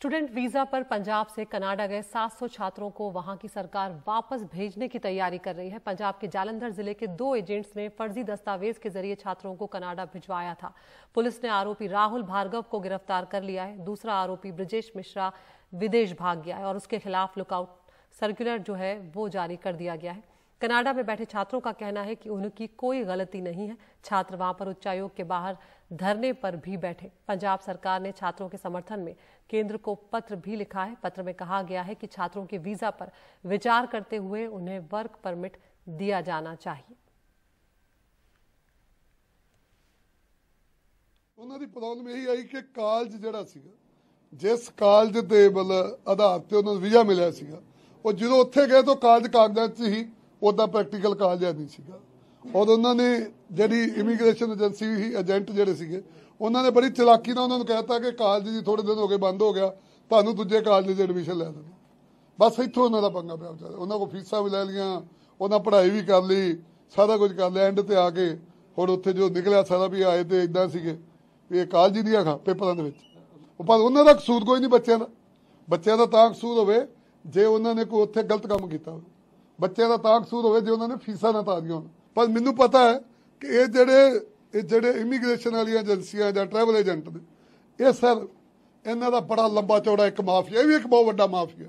student visa पर पंजाब से Canada गए 700 छात्रों को वहां की सरकार वापस भेजने की तैयारी कर रही है पंजाब के जालंधर जिले के दो एजेंट्स ने फर्जी दस्तावेज के जरिए छात्रों को कनाडा भिजवाया था पुलिस ने आरोपी राहुल भार्गव को गिरफ्तार कर लिया है दूसरा आरोपी ब्रजेश मिश्रा विदेश भाग गया है और उसके खिलाफ लुकआउट सर्कुलर जो है वो जारी कर दिया गया है कनाडा में बैठे छात्रों का कहना है कि उनकी कोई गलती नहीं है छात्र वहां पर उच्चायोग के बाहर धरने पर भी बैठे पंजाब सरकार ने छात्रों के समर्थन में केंद्र को पत्र भी लिखा है पत्र में कहा गया है कि छात्रों के वीजा पर विचार करते हुए उन्हें वर्क परमिट दिया जाना चाहिए ਉਹਨਾਂ ਦੀ ਪ੍ਰੋਬਲਮ ਇਹੀ ਆਈ ਕਿ ਕਾਲਜ ਜਿਹੜਾ ਸੀਗਾ ਜਿਸ ਕਾਲਜ ਦੇ ਮਤਲਬ ਆਧਾਰ ਤੇ ਉਹਨਾਂ ਨੂੰ ਵੀਜ਼ਾ ਮਿਲਿਆ ਸੀਗਾ ਉਹ ਜਦੋਂ ਉੱਥੇ ਗਏ ਤਾਂ ਕਾਲਜ ਕਾਗਜ਼ਾਂ 'ਚ ਹੀ ਉਹਦਾ ਪ੍ਰੈਕਟੀਕਲ ਕਾਲਜ ਨਹੀਂ ਸੀਗਾ ਉਹਦੋਂ ਉਹਨਾਂ ਨੇ ਜਿਹੜੀ ਇਮੀਗ੍ਰੇਸ਼ਨ ਏਜੰਸੀ ਹੀ ਏਜੰਟ ਜਿਹੜੇ ਸੀਗੇ ਉਹਨਾਂ ਨੇ ਬੜੀ ਚਲਾਕੀ ਨਾਲ ਉਹਨਾਂ ਨੂੰ ਕਹਿਤਾ ਕਿ ਕਾਲਜ ਜੀ ਥੋੜੇ ਦਿਨ ਹੋ ਗਏ ਬੰਦ ਹੋ ਗਿਆ ਤੁਹਾਨੂੰ ਦੂਜੇ ਕਾਲਜ ਦੇ ਐਡਮਿਸ਼ਨ ਲੈ ਦੇਣਾ ਬਸ ਇੱਥੋਂ ਉਹਨਾਂ ਦਾ ਪੰਗਾ ਪਿਆ ਉਹਨਾਂ ਕੋ ਫੀਸਾਂ ਵੀ ਲੈ ਲੀਆਂ ਉਹਨਾਂ ਪੜ੍ਹਾਈ ਵੀ ਕਰ ਲਈ ਸਾਰਾ ਕੁਝ ਕਰ ਲਿਆ ਐਂਡ ਤੇ ਆ ਕੇ ਹੁਣ ਉੱਥੇ ਜੋ ਨਿਕਲਿਆ ਸਾਰਾ ਵੀ ਆਏ ਤੇ ਇਦਾਂ ਸੀਗੇ ਵੀ ਇਹ ਕਾਲਜ ਦੀਆਂ ਖਾ ਪੇਪਰਾਂ ਦੇ ਵਿੱਚ ਉਹ ਪਰ ਉਹਨਾਂ ਦਾ ਕਸੂਰ ਕੋਈ ਨਹੀਂ ਬੱਚਿਆਂ ਦਾ ਬੱਚਿਆਂ ਦਾ ਤਾਂ ਕਸੂਰ ਹੋਵੇ ਜੇ ਉਹਨਾਂ ਨੇ ਕੋਈ ਉੱਥੇ ਗਲਤ ਕੰਮ ਕੀਤਾ ਹੋਵੇ ਬੱਚਿਆਂ ਦਾ ਤਾਂ ਕਸੂਰ ਹੋਵੇ ਜੇ ਉਹਨਾਂ ਨੇ ਫੀਸਾਂ ਨਾ ਤਾਰੀਆਂ ਦਿਓ ਪਰ ਮੈਨੂੰ ਪਤਾ ਹੈ ਕਿ ਇਹ ਜਿਹੜੇ ਇਹ ਜਿਹੜੇ ਇਮੀਗ੍ਰੇਸ਼ਨ ਵਾਲੀਆਂ ਏਜੰਸੀਆਂ ਜਾਂ ਟਰੈਵਲ ਏਜੰਟ ਨੇ ਇਹ ਸਰ ਇਹਨਾਂ ਦਾ ਬੜਾ ਲੰਬਾ ਚੌੜਾ ਇੱਕ ਮਾਫੀਆ ਇਹ ਵੀ ਇੱਕ ਬਹੁਤ ਵੱਡਾ ਮਾਫੀਆ